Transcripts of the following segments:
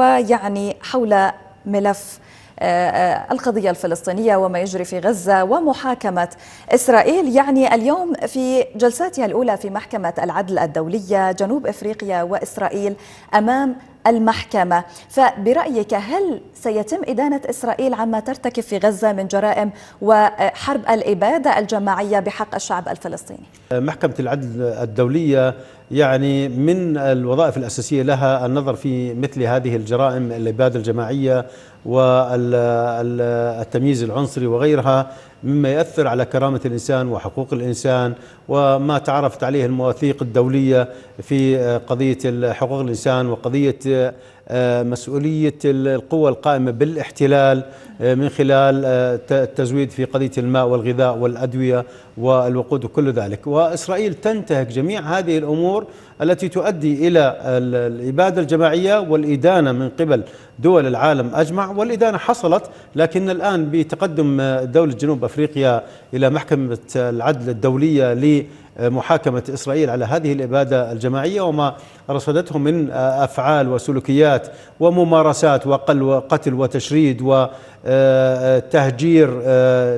ويعني حول ملف آه، آه، القضية الفلسطينية وما يجري في غزة ومحاكمة إسرائيل يعني اليوم في جلساتها الأولى في محكمة العدل الدولية جنوب إفريقيا وإسرائيل أمام المحكمة فبرأيك هل سيتم إدانة إسرائيل عما ترتكب في غزة من جرائم وحرب الإبادة الجماعية بحق الشعب الفلسطيني؟ آه، محكمة العدل الدولية يعني من الوظائف الأساسية لها النظر في مثل هذه الجرائم الإبادة الجماعية والتمييز العنصري وغيرها مما يؤثر على كرامة الإنسان وحقوق الإنسان وما تعرفت عليه المواثيق الدولية في آه، قضية حقوق الإنسان وقضية آه، آه، مسؤولية القوى القائمة بالاحتلال من خلال التزويد في قضية الماء والغذاء والأدوية والوقود وكل ذلك وإسرائيل تنتهك جميع هذه الأمور التي تؤدي إلى الإبادة الجماعية والإدانة من قبل دول العالم أجمع والإدانة حصلت لكن الآن بتقدم دولة جنوب أفريقيا أفريقيا إلى محكمة العدل الدولية لمحاكمة إسرائيل على هذه الإبادة الجماعية وما رصدته من أفعال وسلوكيات وممارسات وقتل وتشريد وتهجير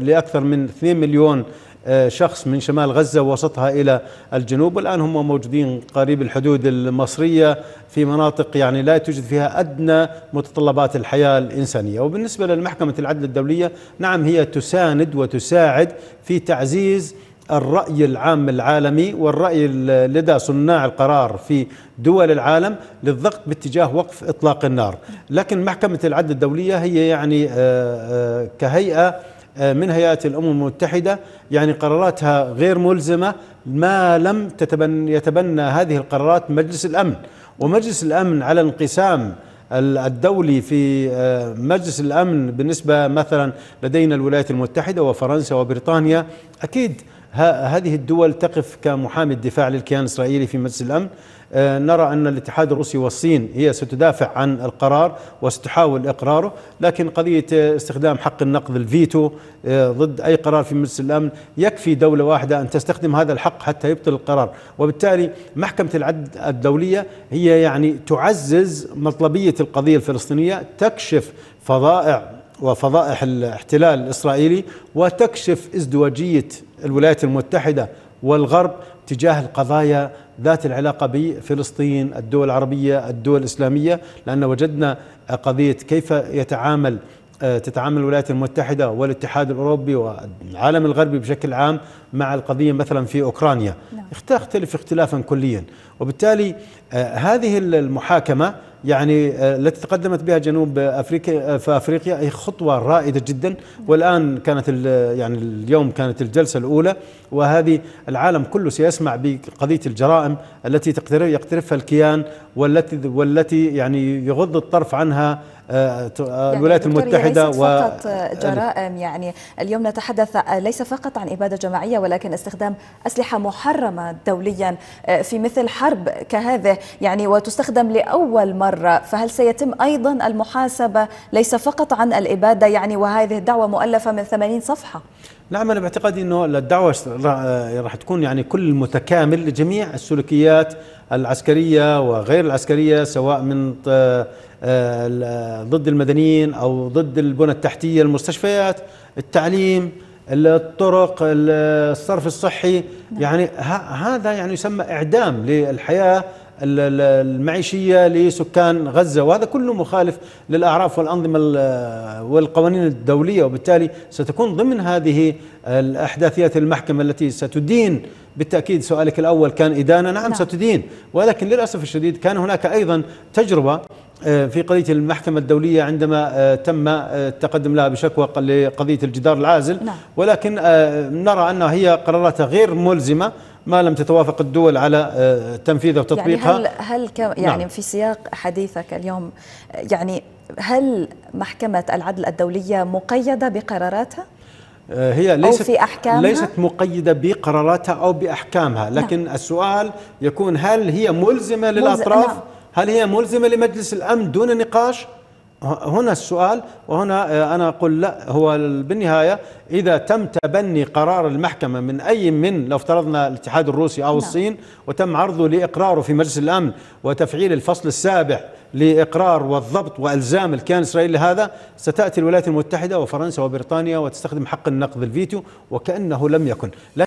لأكثر من 2 مليون آه، شخص من شمال غزة وسطها إلى الجنوب والآن هم موجودين قريب الحدود المصرية في مناطق يعني لا توجد فيها أدنى متطلبات الحياة الإنسانية وبالنسبة للمحكمة العدل الدولية نعم هي تساند وتساعد في تعزيز الرأي العام العالمي والرأي لدى صناع القرار في دول العالم للضغط باتجاه وقف إطلاق النار لكن محكمة العدل الدولية هي يعني آه، آه، كهيئة آه، من هيئات الأمم المتحدة يعني قراراتها غير ملزمة ما لم تتبنى يتبنى هذه القرارات مجلس الأمن ومجلس الأمن على انقسام الدولي في آه، مجلس الأمن بالنسبة مثلا لدينا الولايات المتحدة وفرنسا وبريطانيا أكيد هذه الدول تقف كمحامي الدفاع للكيان الإسرائيلي في مجلس الأمن آه، نرى أن الاتحاد الروسي والصين هي ستدافع عن القرار وستحاول إقراره لكن قضية استخدام حق النقد الفيتو آه، ضد أي قرار في مجلس الأمن يكفي دولة واحدة أن تستخدم هذا الحق حتى يبطل القرار وبالتالي محكمة العدل الدولية هي يعني تعزز مطلبية القضية الفلسطينية تكشف فظائع وفضائح الاحتلال الإسرائيلي وتكشف ازدواجية الولايات المتحدة والغرب تجاه القضايا ذات العلاقة بفلسطين الدول العربية الدول الإسلامية لأن وجدنا قضية كيف يتعامل آه، تتعامل الولايات المتحدة والاتحاد الأوروبي والعالم الغربي بشكل عام مع القضية مثلا في أوكرانيا تختلف نعم. اختلافا كليا وبالتالي آه، هذه المحاكمة يعني آه، التي تقدمت بها جنوب افريقيا آه، في افريقيا هي خطوه رائده جدا والان كانت آه، يعني اليوم كانت الجلسه الاولى وهذه العالم كله سيسمع بقضيه الجرائم التي يقترفها الكيان والتي والتي يعني يغض الطرف عنها الولايات يعني المتحدة ليست و... فقط آه، جرائم يعني اليوم نتحدث آه، ليس فقط عن إبادة جماعية ولكن استخدام أسلحة محرمة دوليا آه، في مثل حرب كهذه يعني وتستخدم لأول مرة فهل سيتم أيضا المحاسبة ليس فقط عن الإبادة يعني وهذه الدعوة مؤلفة من 80 صفحة نعم انا باعتقادي انه الدعوه راح تكون يعني كل متكامل لجميع السلوكيات العسكريه وغير العسكريه سواء من آه، ضد المدنيين او ضد البنى التحتيه المستشفيات التعليم الطرق الصرف الصحي نعم. يعني هذا يعني يسمى اعدام للحياه المعيشية لسكان غزة وهذا كله مخالف للأعراف والأنظمة والقوانين الدولية وبالتالي ستكون ضمن هذه الأحداثيات المحكمة التي ستدين بالتأكيد سؤالك الأول كان إدانة نعم, نعم. ستدين ولكن للأسف الشديد كان هناك أيضا تجربة آه، في قضية المحكمة الدولية عندما آه، تم آه، التقدم لها بشكوى لقضية الجدار العازل نعم. ولكن نرى أن هي قراراتها غير ملزمة ما لم تتوافق الدول على تنفيذها يعني وتطبيقها يعني هل, هل كم نعم. يعني نعم. في سياق حديثك اليوم يعني هل محكمة العدل الدولية مقيدة بقراراتها؟ هي ليست أو في أحكامها؟ ليست مقيدة بقراراتها أو بأحكامها لكن نعم. السؤال يكون هل هي ملزمة نعم. للأطراف؟ ملزم نعم. هل هي ملزمة لمجلس الأمن دون نقاش هنا السؤال وهنا آه، أنا أقول لا هو بالنهاية إذا تم تبني قرار المحكمة من أي من لو افترضنا الاتحاد الروسي أو نعم. الصين وتم عرضه لإقراره في مجلس الأمن وتفعيل الفصل السابع لإقرار والضبط وإلزام الكيان الإسرائيلي هذا ستأتي الولايات المتحدة وفرنسا وبريطانيا وتستخدم حق النقد الفيتو وكأنه لم يكن